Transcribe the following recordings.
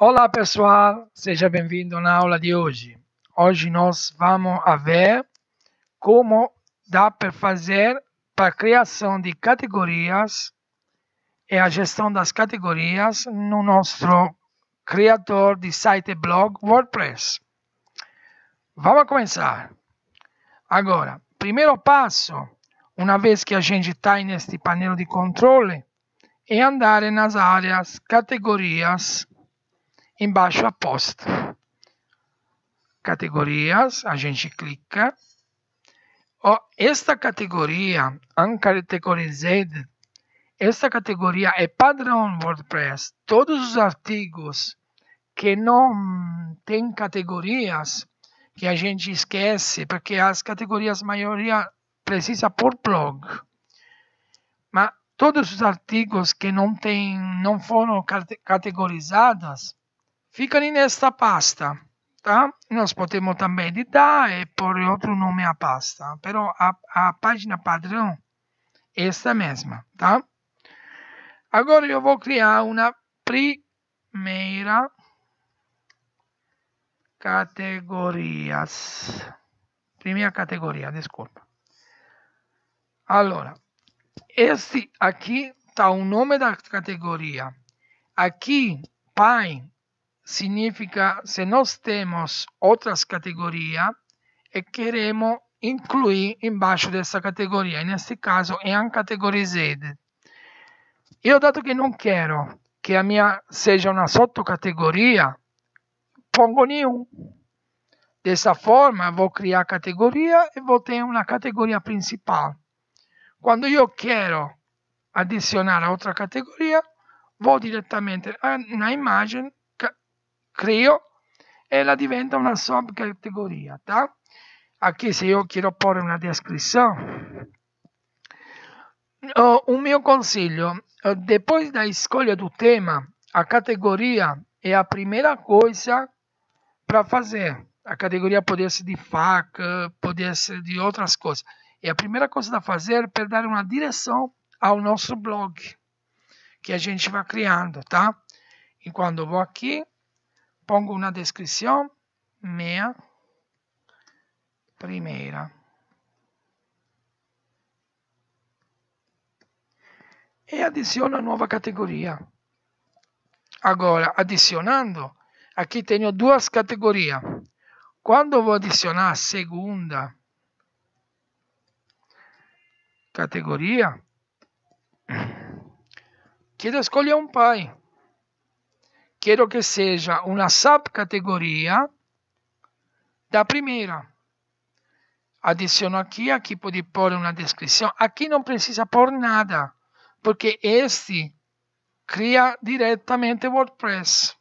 Olá pessoal, seja bem-vindo na aula de hoje. Hoje nós vamos ver como dá para fazer para criação de categorias e a gestão das categorias no nosso criador de site e blog WordPress. Vamos começar. Agora, primeiro passo, uma vez que a gente está neste painel de controle, é andar nas áreas categorias Embaixo aposta. Categorias, a gente clica. Oh, esta categoria, uncategorized, esta categoria é padrão WordPress. Todos os artigos que não têm categorias, que a gente esquece, porque as categorias maioria precisa por blog. Mas todos os artigos que não tem, não foram categorizados, fica nesta pasta. Tá? Nós podemos também editar e pôr outro nome à pasta, però a, a página padrão é esta mesma, tá? Agora eu vou criar uma primeira categorias. Primeira categoria, desculpa. Allora, este aqui tá o nome da categoria. Aqui, pai, significa se nós temos outras categorias e queremos incluir embaixo dessa categoria. Neste caso, é uncategorized. Eu, dato che non quero che a mia sia una sottocategoria, pongo new. Dessa forma, vou criar categoria e vou ter uma categoria principal. Quando eu quero adicionar a outra categoria, vou diretamente na imagem creo e eh, la diventa una subcategoria, tá? Aqui, se eu quiser pôr uma descrição, o, meu conselho, depois da escolha do tema, a categoria é a primeira coisa para fazer. A categoria pode ser de faca, pode ser de outras coisas. É a primeira coisa a fazer para dar uma direção ao nosso blog que a gente vai criando, tá? E quando eu vou aqui, pongo una descrizione mía primera. E adiciono a nuova categoria. Agora, adicionando, aqui tenho duas categorias. Quando vou adicionar a segunda categoria, chiedo quero escolher um pai. quero que seja uma subcategoria da primeira. Adiciono aqui, aqui pode pôr uma descrição. Aqui não precisa pôr nada, porque este cria diretamente WordPress.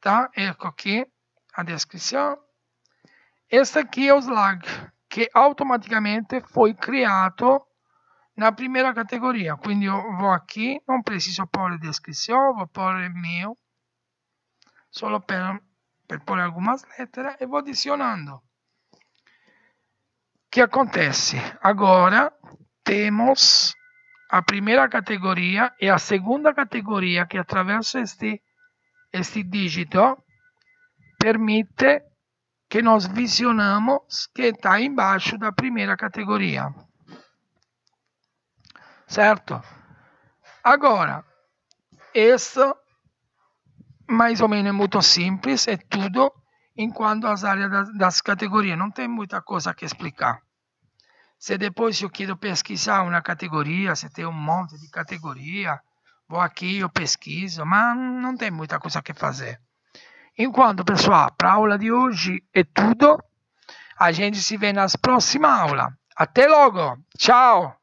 Tá? Ecco aqui a descrição. Este aqui é o Slack, que automaticamente foi criado na primeira categoria. Quindi eu vou aqui, non preciso pôr descrição, vou il mio, solo per, per pôr algumas lettere e vou adicionando. Che acontece? Agora temos a primeira categoria e a segunda categoria que attraverso este, este dígito permite que nós visionamos que está embaixo da primeira categoria. certo? Agora, isso mais ou menos é muito simples, é tudo enquanto as áreas das, das, categorias. Não tem muita coisa que explicar. Se depois eu quero pesquisar uma categoria, se tem um monte de categoria, vou aqui, eu pesquiso, mas não tem muita coisa que fazer. Enquanto, pessoal, para a aula de hoje é tudo. A gente se vê nas próximas aulas. Até logo! Tchau!